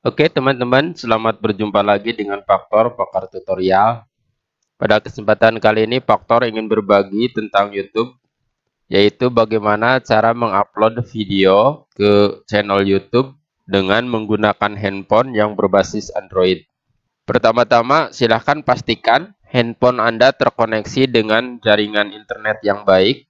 Oke teman-teman, selamat berjumpa lagi dengan Faktor Pakar Tutorial. Pada kesempatan kali ini Faktor ingin berbagi tentang YouTube, yaitu bagaimana cara mengupload video ke channel YouTube dengan menggunakan handphone yang berbasis Android. Pertama-tama, silahkan pastikan handphone Anda terkoneksi dengan jaringan internet yang baik.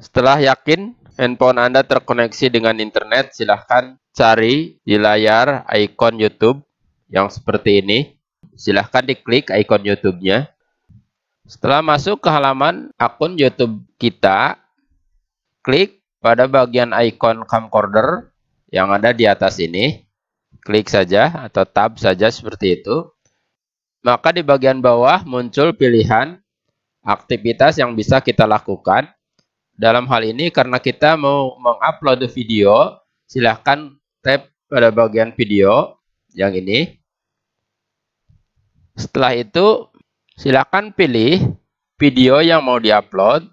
Setelah yakin handphone Anda terkoneksi dengan internet, silahkan cari di layar icon YouTube yang seperti ini. Silahkan diklik icon YouTube-nya. Setelah masuk ke halaman akun YouTube kita, klik pada bagian icon camcorder yang ada di atas ini. Klik saja atau tab saja seperti itu. Maka di bagian bawah muncul pilihan aktivitas yang bisa kita lakukan. Dalam hal ini karena kita mau mengupload video, silahkan save pada bagian video yang ini. Setelah itu, silakan pilih video yang mau diupload.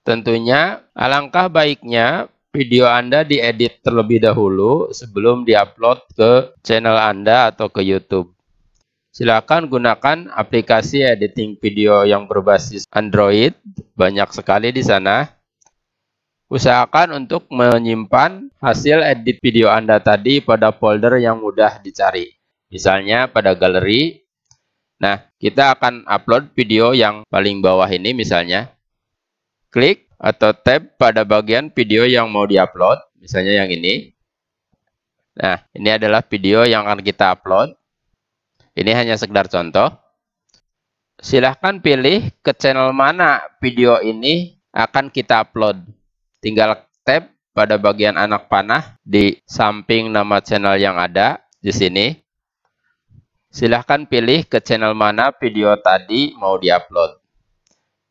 Tentunya, alangkah baiknya video Anda diedit terlebih dahulu sebelum diupload ke channel Anda atau ke YouTube. Silakan gunakan aplikasi editing video yang berbasis Android, banyak sekali di sana. Usahakan untuk menyimpan hasil edit video Anda tadi pada folder yang mudah dicari. Misalnya pada galeri. Nah, kita akan upload video yang paling bawah ini misalnya. Klik atau tab pada bagian video yang mau diupload, misalnya yang ini. Nah, ini adalah video yang akan kita upload. Ini hanya sekedar contoh. Silahkan pilih ke channel mana video ini akan kita upload. Tinggal tap pada bagian anak panah di samping nama channel yang ada di sini. Silahkan pilih ke channel mana video tadi mau diupload.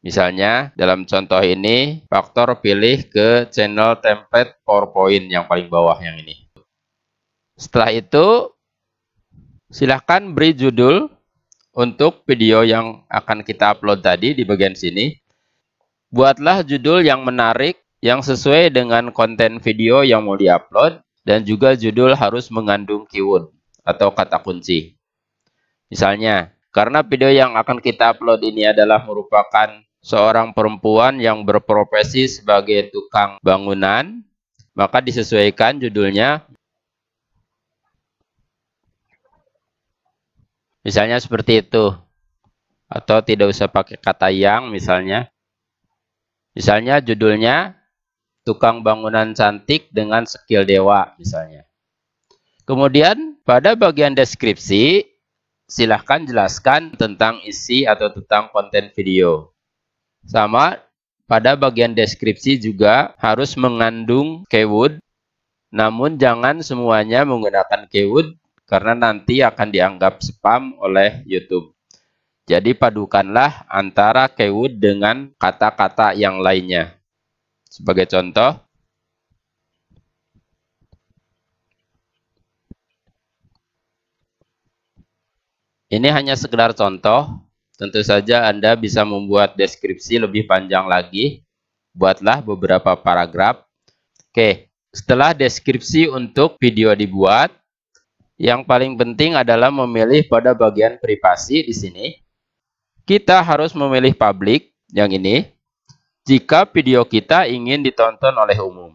Misalnya dalam contoh ini faktor pilih ke channel template PowerPoint yang paling bawah yang ini. Setelah itu silahkan beri judul untuk video yang akan kita upload tadi di bagian sini. Buatlah judul yang menarik yang sesuai dengan konten video yang mau diupload dan juga judul harus mengandung keyword atau kata kunci. Misalnya, karena video yang akan kita upload ini adalah merupakan seorang perempuan yang berprofesi sebagai tukang bangunan, maka disesuaikan judulnya. Misalnya seperti itu. Atau tidak usah pakai kata yang misalnya. Misalnya judulnya tukang bangunan cantik dengan skill dewa misalnya. Kemudian pada bagian deskripsi silahkan jelaskan tentang isi atau tentang konten video. Sama pada bagian deskripsi juga harus mengandung keyword, namun jangan semuanya menggunakan keyword karena nanti akan dianggap spam oleh YouTube. Jadi padukanlah antara keyword dengan kata-kata yang lainnya. Sebagai contoh, ini hanya sekedar contoh. Tentu saja Anda bisa membuat deskripsi lebih panjang lagi. Buatlah beberapa paragraf. Oke, setelah deskripsi untuk video dibuat, yang paling penting adalah memilih pada bagian privasi di sini. Kita harus memilih public yang ini jika video kita ingin ditonton oleh umum.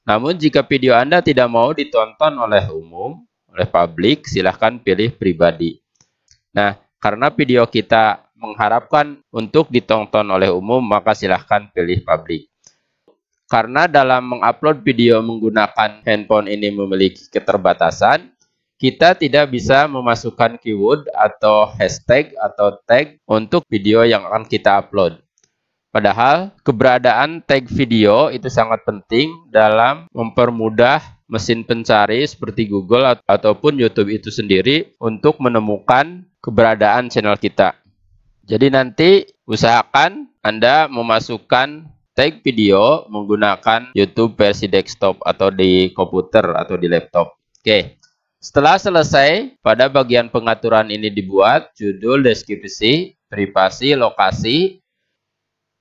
Namun jika video Anda tidak mau ditonton oleh umum, oleh publik, silahkan pilih pribadi. Nah, karena video kita mengharapkan untuk ditonton oleh umum, maka silahkan pilih publik. Karena dalam mengupload video menggunakan handphone ini memiliki keterbatasan, kita tidak bisa memasukkan keyword atau hashtag atau tag untuk video yang akan kita upload. Padahal keberadaan tag video itu sangat penting dalam mempermudah mesin pencari seperti Google ataupun YouTube itu sendiri untuk menemukan keberadaan channel kita. Jadi nanti usahakan Anda memasukkan tag video menggunakan YouTube versi desktop atau di komputer atau di laptop. Oke. Setelah selesai, pada bagian pengaturan ini dibuat judul, deskripsi, privasi, lokasi,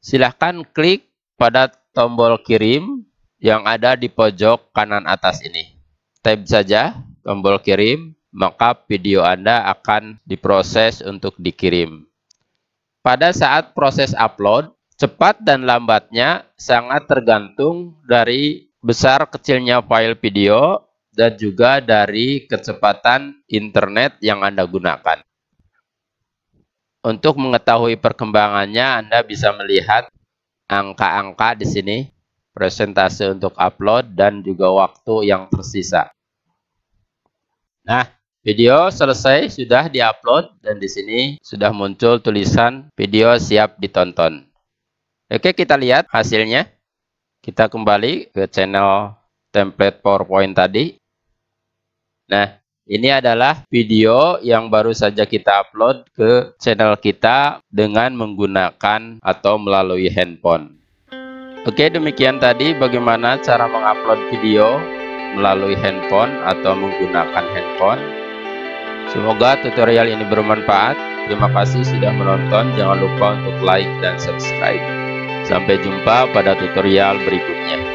silahkan klik pada tombol kirim yang ada di pojok kanan atas ini. Tab saja tombol kirim, maka video Anda akan diproses untuk dikirim. Pada saat proses upload, cepat dan lambatnya sangat tergantung dari besar kecilnya file video dan juga dari kecepatan internet yang Anda gunakan. Untuk mengetahui perkembangannya, Anda bisa melihat angka-angka di sini, presentase untuk upload, dan juga waktu yang tersisa. Nah, video selesai, sudah diupload, dan di sini sudah muncul tulisan video siap ditonton. Oke, kita lihat hasilnya. Kita kembali ke channel template PowerPoint tadi. Nah, ini adalah video yang baru saja kita upload ke channel kita dengan menggunakan atau melalui handphone. Oke, demikian tadi bagaimana cara mengupload video melalui handphone atau menggunakan handphone. Semoga tutorial ini bermanfaat. Terima kasih sudah menonton. Jangan lupa untuk like dan subscribe. Sampai jumpa pada tutorial berikutnya.